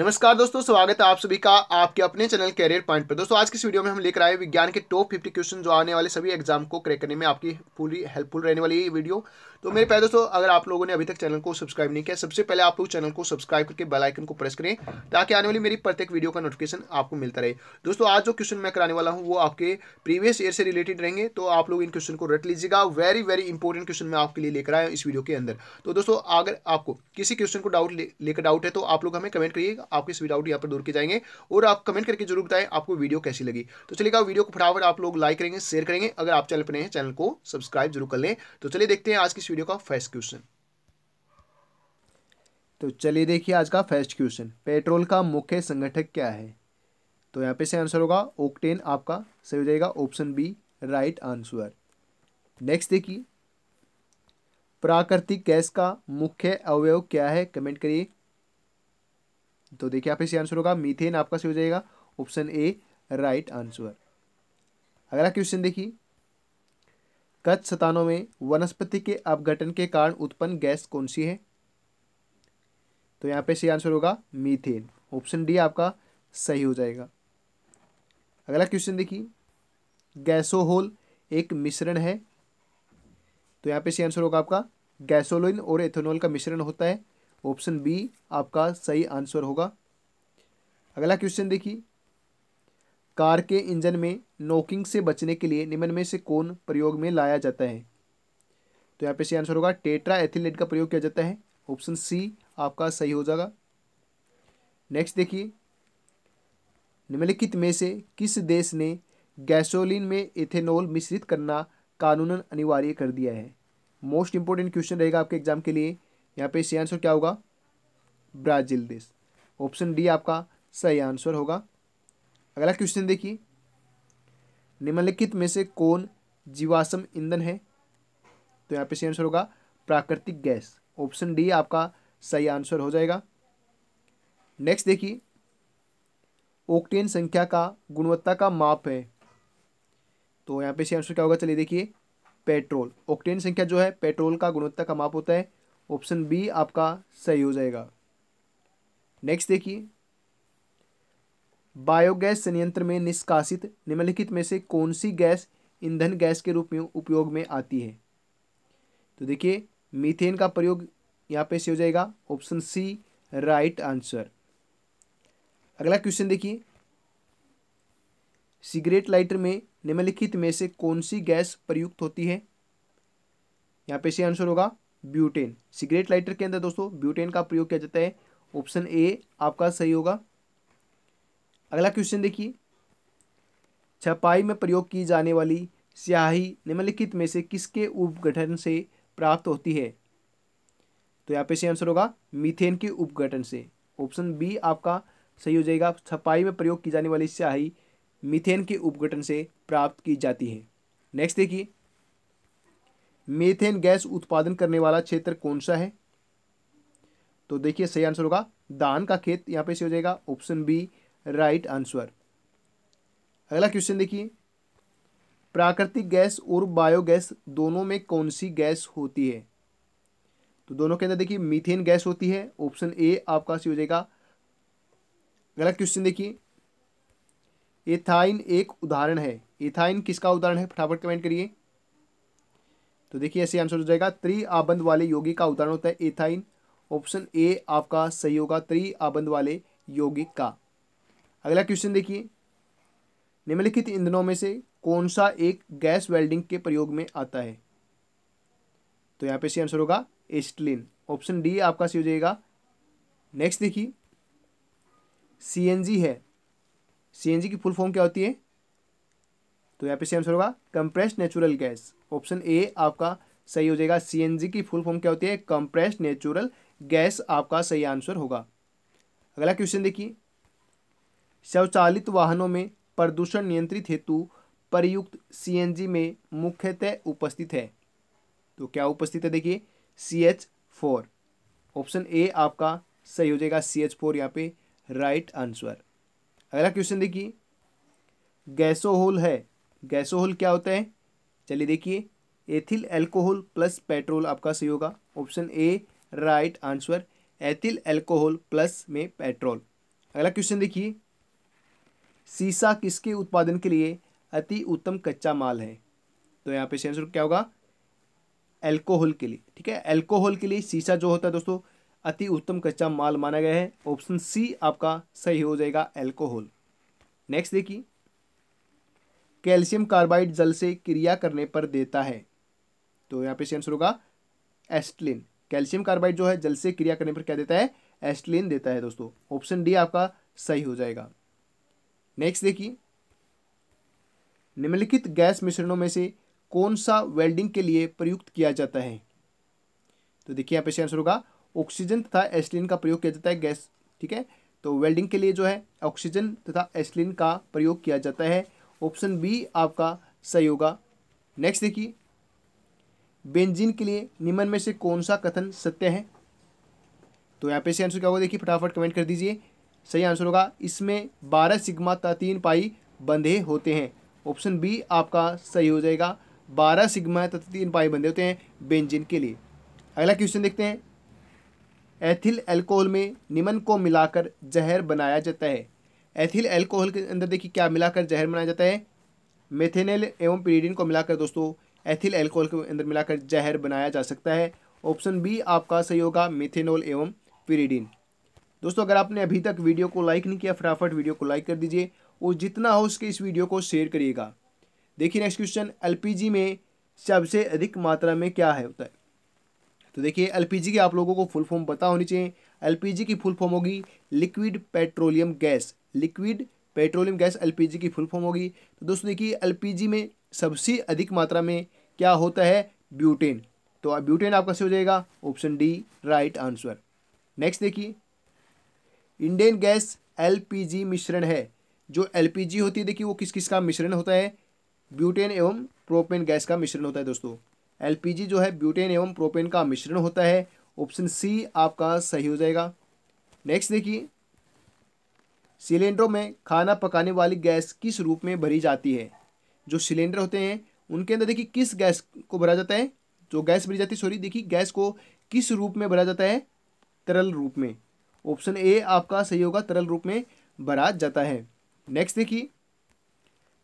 नमस्कार दोस्तों स्वागत है आप सभी का आपके अपने चैनल कैरियर पॉइंट पर दोस्तों आज की इस वीडियो में हम लेकर आए विज्ञान के टॉप फिफ्टी क्वेश्चन जो आने वाले सभी एग्जाम को क्रैक करने में आपकी पूरी हेल्पफुल रहने वाली वीडियो तो मेरे पहले दोस्तों अगर आप लोगों ने अभी तक चैनल को सब्सक्राइब नहीं किया सबसे पहले आप लोग चैनल को सब्सक्राइब करके बेलाइकन को प्रेस करें ताकि आने वाली मेरी प्रत्येक वीडियो का नोटिफिकेशन आपको मिलता रहे दोस्तों आज जो क्वेश्चन मैं कराने वाला हूँ वो आपके प्रीवियस ईयर से रिलेटेड रहेंगे तो आप लोग इन क्वेश्चन को रट लीजिएगा वेरी वेरी इंपॉर्टेंट क्वेश्चन मैं आपके लिए लेकर आया इस वीडियो के अंदर तो दोस्तों अगर आपको किसी क्वेश्चन को डाउट लेकर डाउट है तो आप लोग हमें कमेंट करिएगा आपके सभी डाउट यहाँ पर दूर के जाएंगे और आप कमेंट करके जरूर बताएं आपको वीडियो कैसी लगी तो चलिएगा वीडियो को फटाफट आप लोग लाइक करेंगे शेयर करेंगे अगर आप चैनल पर नए हैं चैनल को सब्सक्राइब जरूर कर लें तो चलिए देखते हैं आज की इस वीडियो का फर्स्ट क्वेश्चन तो चलिए देखिए आज का फर्स्ट क्वेश्चन पेट्रोल का मुख्य संगठक क्या है तो यहाँ पे से आंसर होगा ओक्टेन आपका सही हो जाएगा option B right answer next देखिए प्राकृतिक गैस का मुख्य अवयव क्या है कमेंट करिए तो देखिए आप इसी आंसर होगा मीथेन आपका सही हो जाएगा ऑप्शन ए राइट आंसर अगला क्वेश्चन देखिए कच्छ सतानों में वनस्पति के अपघटन के कारण उत्पन्न गैस कौन सी है तो यहाँ पे सही आंसर होगा मीथेन ऑप्शन डी आपका सही हो जाएगा अगला क्वेश्चन देखिए गैसोहोल एक मिश्रण है तो यहाँ पे सही आंसर होगा आपका गैसोलिन और एथेनॉल का मिश्रण होता है ऑप्शन बी आपका सही आंसर होगा अगला क्वेश्चन देखिए कार के इंजन में नोकिंग से बचने के लिए निम्न में से कौन प्रयोग में लाया जाता है तो यहाँ पे सही आंसर होगा टेट्रा एथिलेट का प्रयोग किया जाता है ऑप्शन सी आपका सही हो जाएगा नेक्स्ट देखिए निम्नलिखित में से किस देश ने गैसोलीन में इथेनॉल मिश्रित करना कानूनन अनिवार्य कर दिया है मोस्ट इंपॉर्टेंट क्वेश्चन रहेगा आपके एग्जाम के लिए यहाँ पे सी आंसर क्या होगा ब्राज़ील देश ऑप्शन डी आपका सही आंसर होगा अगला क्वेश्चन देखिए निम्नलिखित में से कौन जीवाश्म ईंधन है तो यहाँ पे सही आंसर होगा प्राकृतिक गैस ऑप्शन डी आपका सही आंसर हो जाएगा नेक्स्ट देखिए ओक्टेन संख्या का गुणवत्ता का माप है तो यहाँ पे सही आंसर क्या होगा चलिए देखिए पेट्रोल ओक्टेन संख्या जो है पेट्रोल का गुणवत्ता का माप होता है ऑप्शन बी आपका सही हो जाएगा नेक्स्ट देखिए बायोगैस संयंत्र में निष्कासित निम्नलिखित में से कौन सी गैस ईंधन गैस के रूप में उपयोग में आती है तो देखिए मीथेन का प्रयोग यहाँ पे सही हो जाएगा ऑप्शन सी राइट आंसर अगला क्वेश्चन देखिए सिगरेट लाइटर में निम्नलिखित में से कौन सी गैस प्रयुक्त होती है यहाँ पे सही आंसर होगा ब्यूटेन सिगरेट लाइटर के अंदर दोस्तों ब्यूटेन का प्रयोग किया जाता है ऑप्शन ए आपका सही होगा अगला क्वेश्चन देखिए छपाई में प्रयोग की जाने वाली स्याही निम्नलिखित में से किसके उपगठन से प्राप्त होती है तो यहाँ पे सही आंसर होगा मीथेन के उपगठन से ऑप्शन बी आपका सही हो जाएगा छपाई में प्रयोग की जाने वाली स्याही मीथेन के उपगठन से प्राप्त की जाती है नेक्स्ट देखिए मेथेन गैस उत्पादन करने वाला क्षेत्र कौन सा है तो देखिए सही आंसर होगा धान का खेत यहाँ पे से हो जाएगा ऑप्शन बी राइट आंसर अगला क्वेश्चन देखिए प्राकृतिक गैस और बायोगैस दोनों में कौन सी गैस होती है तो दोनों के अंदर देखिए मीथेन गैस होती है ऑप्शन ए आपका सी हो जाएगा अगला क्वेश्चन देखिए एथाइन एक उदाहरण है एथाइन किसका उदाहरण है फटाफट कमेंट करिए तो देखिए ऐसे आंसर हो जाएगा त्रि आबंद वाले योगी का उदाहरण होता है एथाइन ऑप्शन ए आपका सही होगा त्रि आबंद वाले योगिक का अगला क्वेश्चन देखिए निम्नलिखित ईंधनों में से कौन सा एक गैस वेल्डिंग के प्रयोग में आता है तो यहाँ पे सही आंसर होगा एस्टलिन ऑप्शन डी आपका सही हो जाएगा नेक्स्ट देखिए सीएनजी है सीएनजी की फुल फॉर्म क्या होती है तो यहाँ पे सही आंसर होगा compressed natural gas option A आपका सही हो जाएगा सी की फुल फॉर्म क्या होती है कंप्रेस्ड नेचुरल गैस आपका सही आंसर होगा अगला क्वेश्चन देखिए स्वचालित वाहनों में प्रदूषण नियंत्रित हेतु प्रयुक्त सी में मुख्यतः उपस्थित है तो क्या उपस्थित है देखिए C H four option A आपका सही हो जाएगा सी एच फोर यहाँ पे राइट आंसर अगला क्वेश्चन देखिए गैसोहोल है गैसोहल क्या होता है चलिए देखिए एथिल एल्कोहल प्लस पेट्रोल आपका सही होगा option A right answer ethyl alcohol plus में पेट्रोल अगला क्वेश्चन देखिए सीसा किसके उत्पादन के लिए अति उत्तम कच्चा माल है तो यहाँ पे सही आंसर क्या होगा एल्कोहल के लिए ठीक है एल्कोहल के लिए सीसा जो होता है दोस्तों अति उत्तम कच्चा माल माना गया है ऑप्शन सी आपका सही हो जाएगा एल्कोहल नेक्स्ट देखिए कैल्शियम कार्बाइड जल से क्रिया करने पर देता है तो यहाँ पे से आंसर होगा एस्टलिन कैल्शियम कार्बाइड जो है जल से क्रिया करने पर क्या देता है एस्टलिन देता है दोस्तों ऑप्शन डी आपका सही हो जाएगा नेक्स्ट देखिए निम्नलिखित गैस मिश्रणों में से कौन सा वेल्डिंग के लिए प्रयुक्त किया जाता है तो देखिए यहाँ पे से आंसर होगा ऑक्सीजन तथा एस्टलिन का प्रयोग किया जाता है गैस ठीक है तो वेल्डिंग के लिए जो है ऑक्सीजन तथा एस्टलिन का प्रयोग किया जाता है ऑप्शन बी आपका सही होगा नेक्स्ट देखिए बेंजीन के लिए निम्न में से कौन सा कथन सत्य है तो यहाँ पे से आंसर क्या होगा देखिए फटाफट कमेंट कर दीजिए सही आंसर होगा इसमें बारह सिग्मा तीन पाई बंधे होते हैं ऑप्शन बी आपका सही हो जाएगा बारह सिग्मा तथा तीन पाई बंधे होते हैं बेंजिन के लिए अगला क्वेश्चन देखते हैं एथिल एल्कोहल में निमन को मिलाकर जहर बनाया जाता है एथिल एल्कोहल के अंदर देखिए क्या मिलाकर जहर बनाया जाता है मेथेनल एवं पीरीडिन को मिलाकर दोस्तों एथिल एल्कोहल के अंदर मिलाकर जहर बनाया जा सकता है ऑप्शन बी आपका सही होगा मेथेनॉल एवं पीरीडिन दोस्तों अगर आपने अभी तक वीडियो को लाइक नहीं किया फटाफट वीडियो को लाइक कर दीजिए और जितना हो उसके इस वीडियो को शेयर करिएगा देखिए नेक्स्ट क्वेश्चन एलपीजी में सबसे अधिक मात्रा में क्या है होता है तो देखिए एलपीजी के आप लोगों को फुल फॉर्म पता होनी चाहिए एलपीजी की फुल फॉर्म होगी liquid petroleum gas liquid petroleum gas LPG की फुल फॉर्म होगी तो दोस्तों देखिए एलपीजी में सबसे अधिक मात्रा में क्या होता है ब्यूटेन तो ब्यूटेन आपका सही हो जाएगा option D right answer next देखिए इंडियन गैस एलपीजी मिश्रण है जो एलपीजी होती है देखिए वो किस किस का मिश्रण होता है ब्यूटेन एवं प्रोपेन गैस का मिश्रण होता है दोस्तों एलपीजी जो है ब्यूटेन एवं प्रोपेन का मिश्रण होता है ऑप्शन सी आपका सही हो जाएगा नेक्स्ट देखिए सिलेंडरों में खाना पकाने वाली गैस किस रूप में भरी जाती है जो सिलेंडर होते हैं उनके अंदर देखिए किस गैस को भरा जाता है जो गैस भरी जाती है सॉरी देखिए गैस को किस रूप में भरा जाता है तरल रूप में ऑप्शन ए आपका सही होगा तरल रूप में भरा जाता है नेक्स्ट देखिए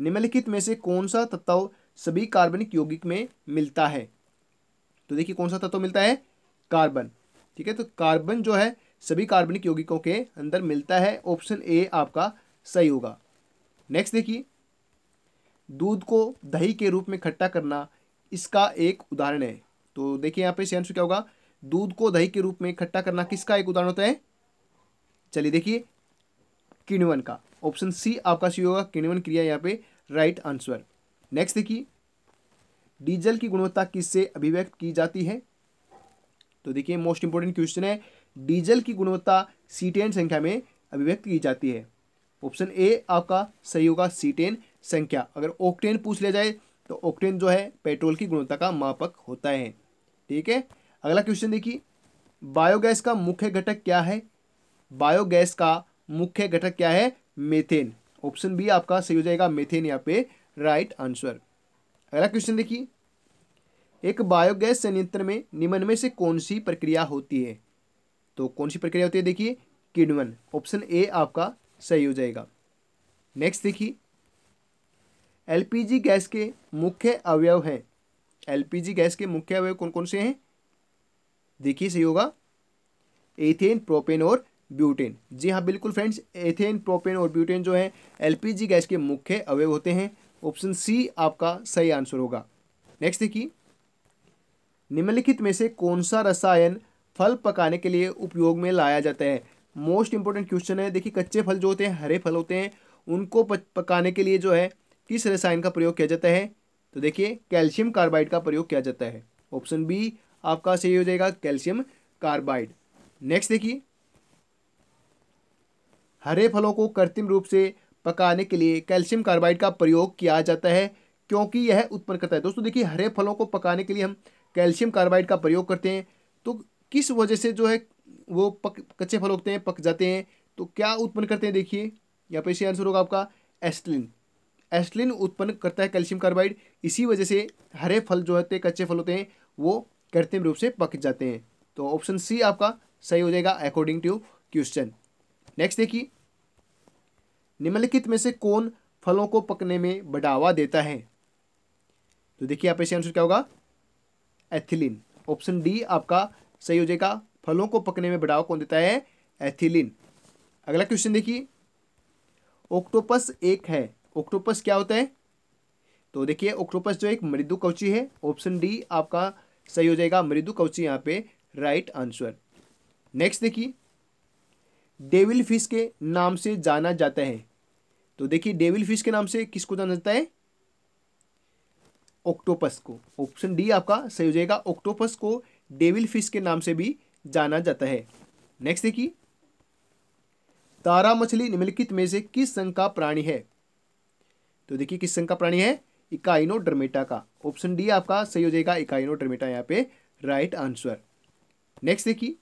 निम्नलिखित में से कौन सा तत्व सभी कार्बनिक यौगिक में मिलता है तो देखिए कौन सा तत्व मिलता है कार्बन ठीक है तो कार्बन जो है सभी कार्बनिक यौगिकों के अंदर मिलता है ऑप्शन ए आपका सही होगा नेक्स्ट देखिए दूध को दही के रूप में खट्टा करना इसका एक उदाहरण है तो देखिए यहाँ पे सही आंसर क्या होगा दूध को दही के रूप में इकट्ठा करना किसका एक उदाहरण होता है चलिए देखिए किण्वन का ऑप्शन सी आपका सही होगा किण्वन क्रिया यहाँ पे राइट आंसर नेक्स्ट देखिए डीजल की गुणवत्ता किससे अभिव्यक्त की जाती है तो देखिए मोस्ट इंपोर्टेंट क्वेश्चन है डीजल की गुणवत्ता सीटेन संख्या में अभिव्यक्त की जाती है ऑप्शन ए आपका सही होगा सीटेन संख्या अगर ऑक्टेन पूछ लिया जाए तो ऑक्टेन जो है पेट्रोल की गुणवत्ता का मापक होता है ठीक है अगला क्वेश्चन देखिए बायोगैस का मुख्य घटक क्या है बायोगैस का मुख्य घटक क्या है मेथेन ऑप्शन बी आपका सही हो जाएगा मेथेन यहाँ पे राइट आंसर अगला क्वेश्चन देखिए एक बायोगैस संयंत्र में निम्न में से कौन सी प्रक्रिया होती है तो कौन सी प्रक्रिया होती है देखिए किडवन ऑप्शन ए आपका सही हो जाएगा नेक्स्ट देखिए एलपीजी गैस के मुख्य अवयव हैं एलपीजी गैस के मुख्य अवयव कौन कौन से हैं देखिए सही होगा एथेन प्रोपेन और ब्यूटेन जी हाँ बिल्कुल फ्रेंड्स एथेन प्रोपेन और ब्यूटेन जो है एलपीजी गैस के मुख्य अवयव होते हैं ऑप्शन सी आपका सही आंसर होगा नेक्स्ट देखिए निम्नलिखित में से कौन सा रसायन फल पकाने के लिए उपयोग में लाया जाता है मोस्ट इंपॉर्टेंट क्वेश्चन है देखिए कच्चे फल जो होते हैं हरे फल होते हैं उनको पकाने के लिए जो है किस रसायन का प्रयोग किया जाता है तो देखिए कैल्शियम कार्बाइड का प्रयोग किया जाता है ऑप्शन बी आपका सही हो जाएगा कैल्शियम कार्बाइड नेक्स्ट देखिए हरे फलों को कृत्रिम रूप से पकाने के लिए कैल्शियम कार्बाइड का प्रयोग किया जाता है क्योंकि यह उत्पन्न करता है दोस्तों देखिए हरे फलों को पकाने के लिए हम कैल्शियम कार्बाइड का प्रयोग करते हैं तो किस वजह से जो है वो पक कच्चे फल होते हैं पक जाते हैं तो क्या उत्पन्न करते हैं देखिए यहाँ पे इसी आंसर होगा आपका एस्टलिन एस्टलिन उत्पन्न करता है कैल्शियम कार्बाइड इसी वजह से हरे फल जो होते हैं कच्चे फल होते हैं वो कृत्रिम रूप से पक जाते हैं तो ऑप्शन सी आपका सही हो जाएगा अकॉर्डिंग टू क्वेश्चन नेक्स्ट देखिए निम्नलिखित में से कौन फलों को पकने में बढ़ावा देता है तो देखिए आप ऐसे आंसर क्या होगा एथिलीन ऑप्शन डी आपका सही हो जाएगा फलों को पकने में बढ़ावा कौन देता है एथिलीन अगला क्वेश्चन देखिए ऑक्टोपस एक है ऑक्टोपस क्या होता है तो देखिए ऑक्टोपस जो एक मृदु कवची है ऑप्शन डी आपका सही हो जाएगा मृदु कवची यहाँ पे राइट आंसर नेक्स्ट देखिए डेविल फिश के नाम से जाना जाता है तो देखिए डेविल फिश के नाम से किसको जाना जाता है ऑक्टोपस को ऑप्शन डी आपका सही हो जाएगा ऑक्टोपस को डेविल फिश के नाम से भी जाना जाता है नेक्स्ट देखिए तारा मछली निम्नलिखित में से किस संघ का प्राणी है तो देखिए किस संघ का प्राणी है इकाइनो ड्रमेटा का ऑप्शन डी आपका सही हो जाएगा इकाइनो ड्रमेटा यहाँ पे राइट आंसर नेक्स्ट देखिए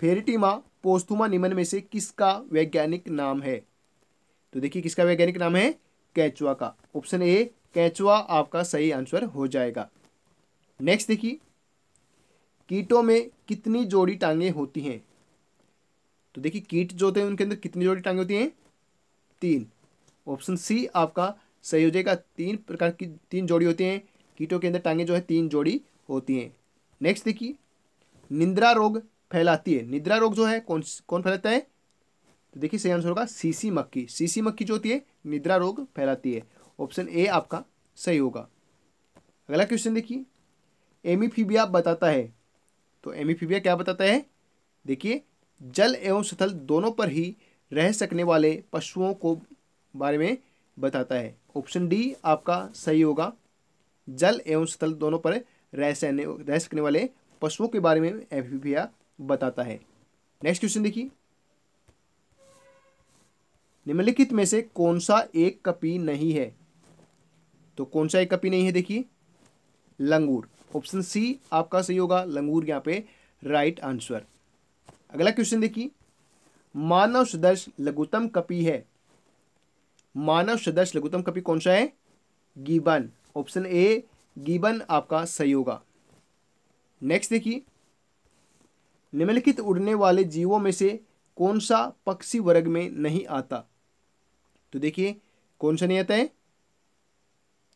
फेरिटीमा पोस्तुमा निमन में से किसका वैज्ञानिक नाम है तो देखिए किसका वैज्ञानिक नाम है कैचुआ का ऑप्शन ए कैचुआ आपका सही आंसर हो जाएगा नेक्स्ट देखिए कीटों में कितनी जोड़ी टांगे होती हैं तो देखिए कीट जो होते हैं उनके अंदर कितनी जोड़ी टांगे होती हैं तीन ऑप्शन सी आपका सही हो जाएगा तीन प्रकार की तीन जोड़ी होती हैं कीटों के अंदर टांगे जो है तीन जोड़ी होती हैं नेक्स्ट देखिए निंद्रा रोग फैलाती है निद्रा रोग जो है कौन कौन फैलाता है तो देखिए सही आंसर होगा सीसी मक्खी सीसी मक्खी जो होती है निद्रा रोग फैलाती है ऑप्शन ए आपका सही होगा अगला क्वेश्चन देखिए एमीफीबिया बताता है तो एमीफीबिया e क्या बताता है देखिए जल एवं स्थल दोनों पर ही रह सकने वाले पशुओं को बारे में बताता है ऑप्शन डी आपका सही होगा जल एवं स्थल दोनों पर रह सहने रह सकने वाले पशुओं के बारे में एमिफिबिया e बताता है नेक्स्ट क्वेश्चन देखिए निम्नलिखित में से कौन सा एक कपी नहीं है तो कौन सा एक कपी नहीं है देखिए लंगूर ऑप्शन सी आपका सही होगा लंगूर यहाँ पे राइट आंसर अगला क्वेश्चन देखिए मानव सदर्श लघुतम कपि है मानव सदर्श लघुतम कपि कौन सा है गिबन ऑप्शन ए गिबन आपका सही होगा नेक्स्ट देखिए निम्नलिखित उड़ने वाले जीवों में से कौन सा पक्षी वर्ग में नहीं आता तो देखिए कौन सा नहीं आता है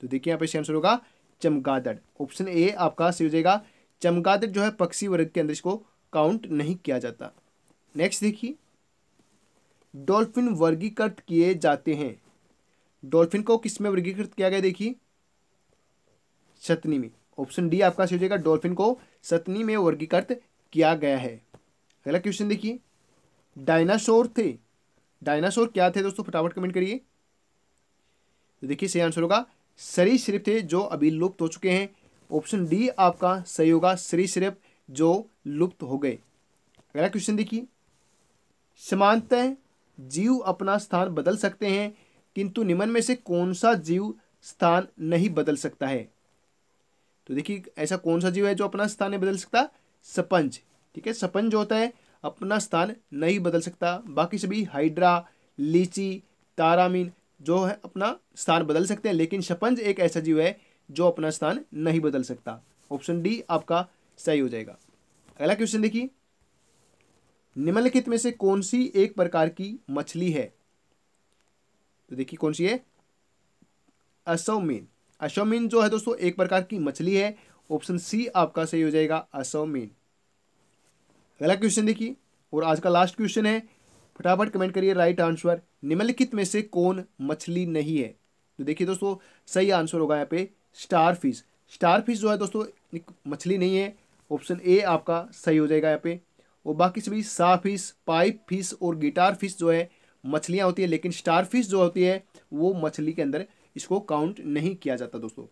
तो देखिए यहां पे आंसर होगा चमगादड़ ऑप्शन ए आपका सही हो जाएगा चमगादड़ जो है पक्षी वर्ग के अंदर इसको काउंट नहीं किया जाता नेक्स्ट देखिए डॉल्फिन वर्गीकृत किए जाते हैं डॉल्फिन को किस में वर्गीकृत किया गया देखिए सतनी में ऑप्शन डी आपका सही हो जाएगा डॉल्फिन को सतनी में वर्गीकृत किया गया है अगला क्वेश्चन देखिए डायनासोर थे डायनासोर क्या थे दोस्तों फटाफट कमेंट करिए देखिए सही आंसर होगा सरी सिर्फ थे जो अभी लुप्त हो चुके हैं ऑप्शन डी आपका सही होगा सरी सिर्फ जो लुप्त हो गए अगला क्वेश्चन देखिए समानतः जीव अपना स्थान बदल सकते हैं किंतु निम्न में से कौन सा जीव स्थान नहीं बदल सकता है तो देखिए ऐसा कौन सा जीव है जो अपना स्थान नहीं बदल सकता सपंज ठीक है सपंज जो होता है अपना स्थान नहीं बदल सकता बाकी सभी हाइड्रा लीची तारामीन जो है अपना स्थान बदल सकते हैं लेकिन शपंज एक ऐसा जीव है जो अपना स्थान नहीं बदल सकता ऑप्शन डी आपका सही हो जाएगा अगला क्वेश्चन देखिए निम्नलिखित में से कौन सी एक प्रकार की मछली है तो देखिए कौन सी है असोमीन असोमीन जो है दोस्तों एक प्रकार की मछली है ऑप्शन सी आपका सही हो जाएगा असोमीन अगला क्वेश्चन देखिए और आज का लास्ट क्वेश्चन है फटाफट कमेंट करिए राइट आंसर निम्नलिखित में से कौन मछली नहीं है तो देखिए दोस्तों सही आंसर होगा यहाँ पे स्टार फिश स्टार फिश जो है दोस्तों मछली नहीं है ऑप्शन ए आपका सही हो जाएगा यहाँ पे और बाकी सभी सा फिश पाइप फिश और गिटार फिश जो है मछलियाँ होती है लेकिन स्टार फिश जो होती है वो मछली के अंदर इसको काउंट नहीं किया जाता दोस्तों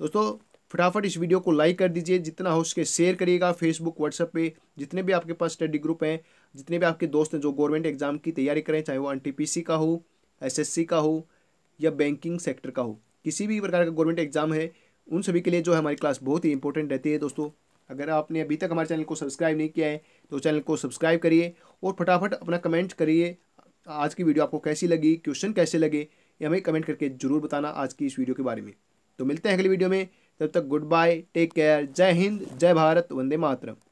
दोस्तों फटाफट इस वीडियो को लाइक कर दीजिए जितना हो सके शेयर करिएगा फेसबुक व्हाट्सएप पे जितने भी आपके पास स्टडी ग्रुप हैं जितने भी आपके दोस्त हैं जो गवर्नमेंट एग्ज़ाम की तैयारी करें चाहे वो एन का हो एस का हो या बैंकिंग सेक्टर का हो किसी भी प्रकार का गवर्नमेंट एग्ज़ाम है उन सभी के लिए जो है हमारी क्लास बहुत ही इंपॉर्टेंट रहती है दोस्तों अगर आपने अभी तक हमारे चैनल को सब्सक्राइब नहीं किया है तो चैनल को सब्सक्राइब करिए और फटाफट अपना कमेंट करिए आज की वीडियो आपको कैसी लगी क्वेश्चन कैसे लगे ये हमें कमेंट करके जरूर बताना आज की इस वीडियो के बारे में तो मिलते हैं अगली वीडियो में तब तक गुड बाय टेक केयर जय हिंद जय भारत वंदे मातरम